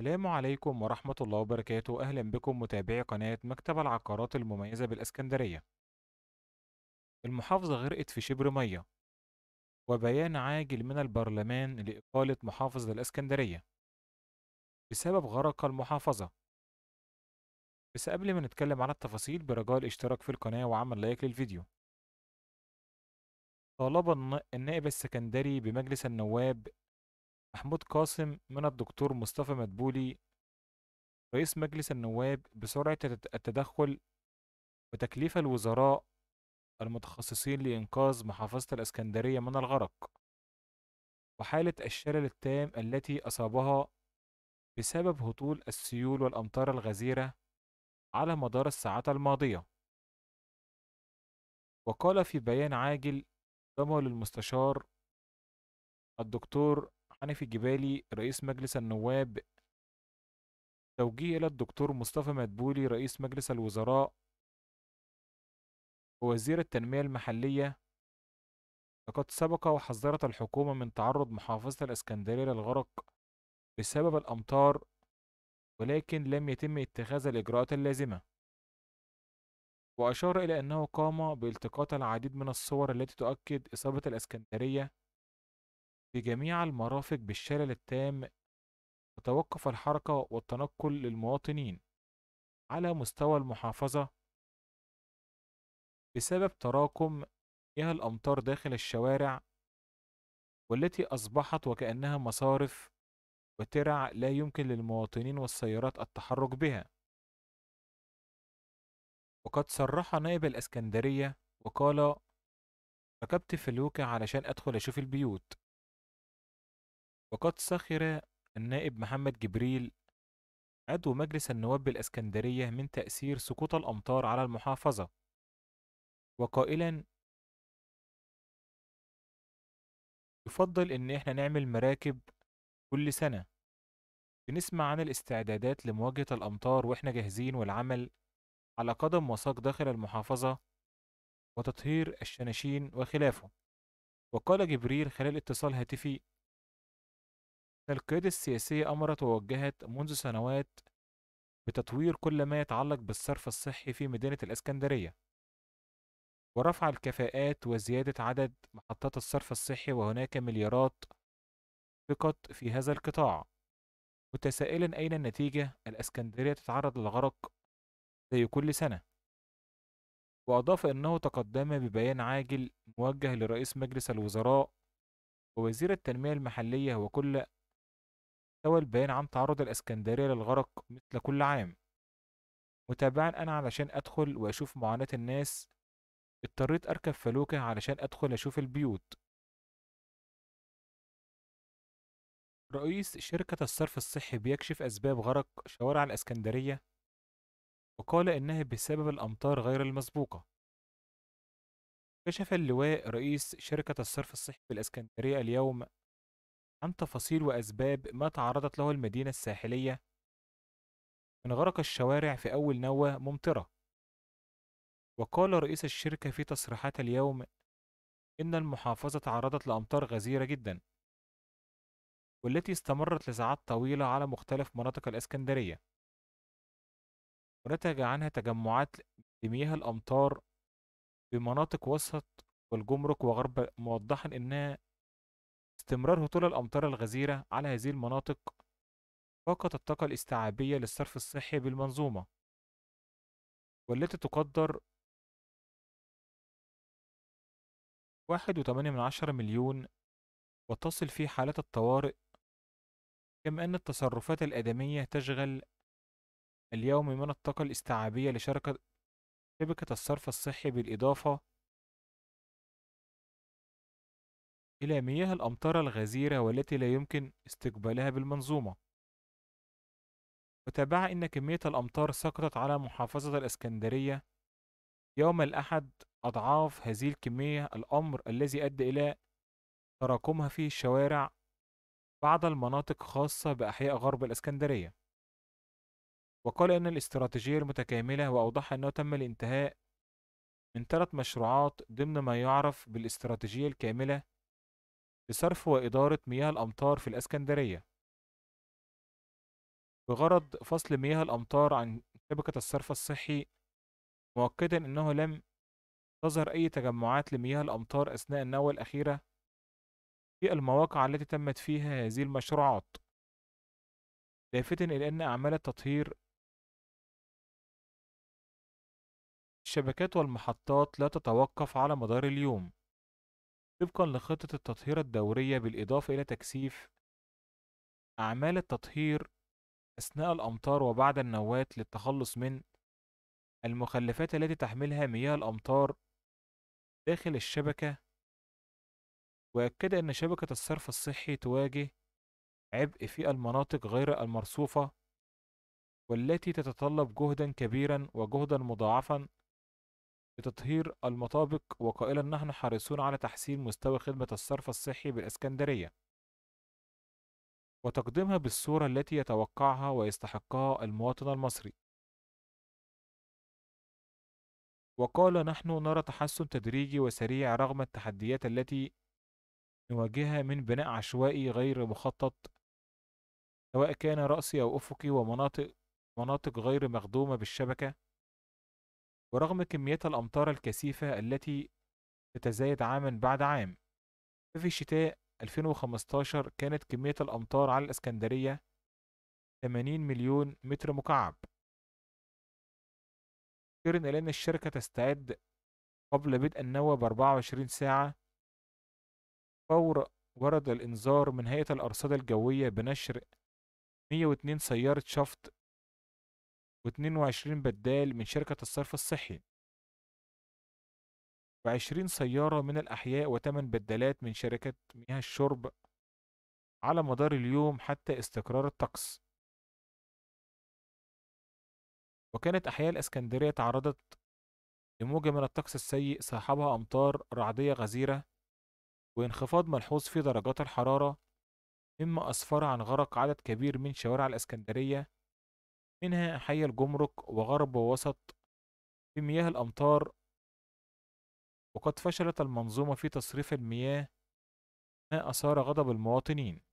السلام عليكم ورحمة الله وبركاته أهلا بكم متابعي قناة مكتب العقارات المميزة بالإسكندرية المحافظة غرقت في شبر مية وبيان عاجل من البرلمان لإقالة محافظ الإسكندرية بسبب غرق المحافظة بس قبل ما نتكلم على التفاصيل برجاء الاشتراك في القناة وعمل لايك للفيديو طالب النائب السكندري بمجلس النواب محمود قاسم من الدكتور مصطفى مدبولي رئيس مجلس النواب بسرعة التدخل وتكليف الوزراء المتخصصين لإنقاذ محافظة الإسكندرية من الغرق وحالة الشلل التام التي أصابها بسبب هطول السيول والأمطار الغزيرة على مدار الساعات الماضية وقال في بيان عاجل قدمه للمستشار الدكتور حنفي جبالي رئيس مجلس النواب توجيه إلى الدكتور مصطفى مدبولي رئيس مجلس الوزراء ووزير التنمية المحلية لقد سبق وحذرت الحكومة من تعرض محافظة الإسكندرية للغرق بسبب الأمطار ولكن لم يتم اتخاذ الإجراءات اللازمة وأشار إلى أنه قام بالتقاط العديد من الصور التي تؤكد إصابة الإسكندرية في جميع المرافق بالشلل التام تتوقف الحركة والتنقل للمواطنين على مستوى المحافظة بسبب تراكم مياه الأمطار داخل الشوارع والتي أصبحت وكأنها مصارف وترع لا يمكن للمواطنين والسيارات التحرك بها وقد صرح نائب الإسكندرية وقال ركبت فلوكة علشان أدخل أشوف البيوت وقد سخر النائب محمد جبريل عضو مجلس النواب بالإسكندرية من تأثير سقوط الأمطار على المحافظة وقائلا يفضل إن إحنا نعمل مراكب كل سنة بنسمع عن الاستعدادات لمواجهة الأمطار وإحنا جاهزين والعمل على قدم وساق داخل المحافظة وتطهير الشناشين وخلافه وقال جبريل خلال اتصال هاتفي القيادة السياسية أمرت ووجهت منذ سنوات بتطوير كل ما يتعلق بالصرف الصحي في مدينة الإسكندرية ورفع الكفاءات وزيادة عدد محطات الصرف الصحي وهناك مليارات فقط في هذا القطاع متسائلا أين النتيجة الإسكندرية تتعرض للغرق زي كل سنة وأضاف أنه تقدم ببيان عاجل موجه لرئيس مجلس الوزراء ووزير التنمية المحلية وكل مستوى البيان عن تعرض الإسكندرية للغرق مثل كل عام متابعا أنا علشان أدخل وأشوف معاناة الناس اضطريت أركب فلوكة علشان أدخل أشوف البيوت رئيس شركة الصرف الصحي بيكشف أسباب غرق شوارع الإسكندرية وقال إنها بسبب الأمطار غير المسبوقة كشف اللواء رئيس شركة الصرف الصحي بالإسكندرية اليوم عن تفاصيل وأسباب ما تعرضت له المدينة الساحلية من غرق الشوارع في أول نوة ممطرة وقال رئيس الشركة في تصريحات اليوم إن المحافظة تعرضت لأمطار غزيرة جدا والتي استمرت لساعات طويلة على مختلف مناطق الإسكندرية ونتج عنها تجمعات لمياه الأمطار بمناطق وسط والجمرك وغرب موضحا أنها استمرار هطول الأمطار الغزيرة على هذه المناطق فاقت الطاقة الاستيعابية للصرف الصحي بالمنظومة والتي تقدر واحد وتمانية من عشرة مليون وتصل في حالات الطوارئ كما أن التصرفات الآدمية تشغل اليوم من الطاقة الاستيعابية لشركة شبكة الصرف الصحي بالإضافة إلى مياه الأمطار الغزيرة والتي لا يمكن استقبالها بالمنظومة وتابع أن كمية الأمطار سقطت على محافظة الإسكندرية يوم الأحد أضعاف هذه الكمية الأمر الذي أدى إلى تراكمها في الشوارع بعض المناطق خاصة بأحياء غرب الإسكندرية وقال إن الاستراتيجية المتكاملة وأوضح أنه تم الانتهاء من ثلاث مشروعات ضمن ما يعرف بالاستراتيجية الكاملة لصرف وإدارة مياه الأمطار في الإسكندرية بغرض فصل مياه الأمطار عن شبكة الصرف الصحي مؤكدا أنه لم تظهر أي تجمعات لمياه الأمطار أثناء النوة الأخيرة في المواقع التي تمت فيها هذه المشروعات لافتا إلى أن أعمال التطهير الشبكات والمحطات لا تتوقف على مدار اليوم طبقا لخطة التطهير الدورية بالإضافة إلى تكثيف أعمال التطهير أثناء الأمطار وبعد النواة للتخلص من المخلفات التي تحملها مياه الأمطار داخل الشبكة وأكد أن شبكة الصرف الصحي تواجه عبء في المناطق غير المرصوفة والتي تتطلب جهدا كبيرا وجهدا مضاعفا لتطهير المطابق وقائلا نحن حريصون على تحسين مستوى خدمة الصرف الصحي بالإسكندرية وتقديمها بالصورة التي يتوقعها ويستحقها المواطن المصري وقال نحن نرى تحسن تدريجي وسريع رغم التحديات التي نواجهها من بناء عشوائي غير مخطط سواء كان رأسي أو أفقي ومناطق مناطق غير مخدومة بالشبكة ورغم كميات الأمطار الكثيفة التي تتزايد عاما بعد عام ففي شتاء 2015 كانت كمية الأمطار على الإسكندرية 80 مليون متر مكعب يشير إلى أن الشركة تستعد قبل بدء النوى ب 24 ساعة فور ورد الإنذار من هيئة الأرصاد الجوية بنشر 102 سيارة شفط و22 بدال من شركة الصرف الصحي و20 سيارة من الأحياء و8 بدالات من شركة مياه الشرب على مدار اليوم حتى استقرار الطقس وكانت أحياء الإسكندرية تعرضت لموجة من الطقس السيء صاحبها أمطار رعدية غزيرة وانخفاض ملحوظ في درجات الحرارة مما أسفر عن غرق عدد كبير من شوارع الإسكندرية منها حي الجمرك وغرب ووسط في مياه الأمطار وقد فشلت المنظومة في تصريف المياه ما أثار غضب المواطنين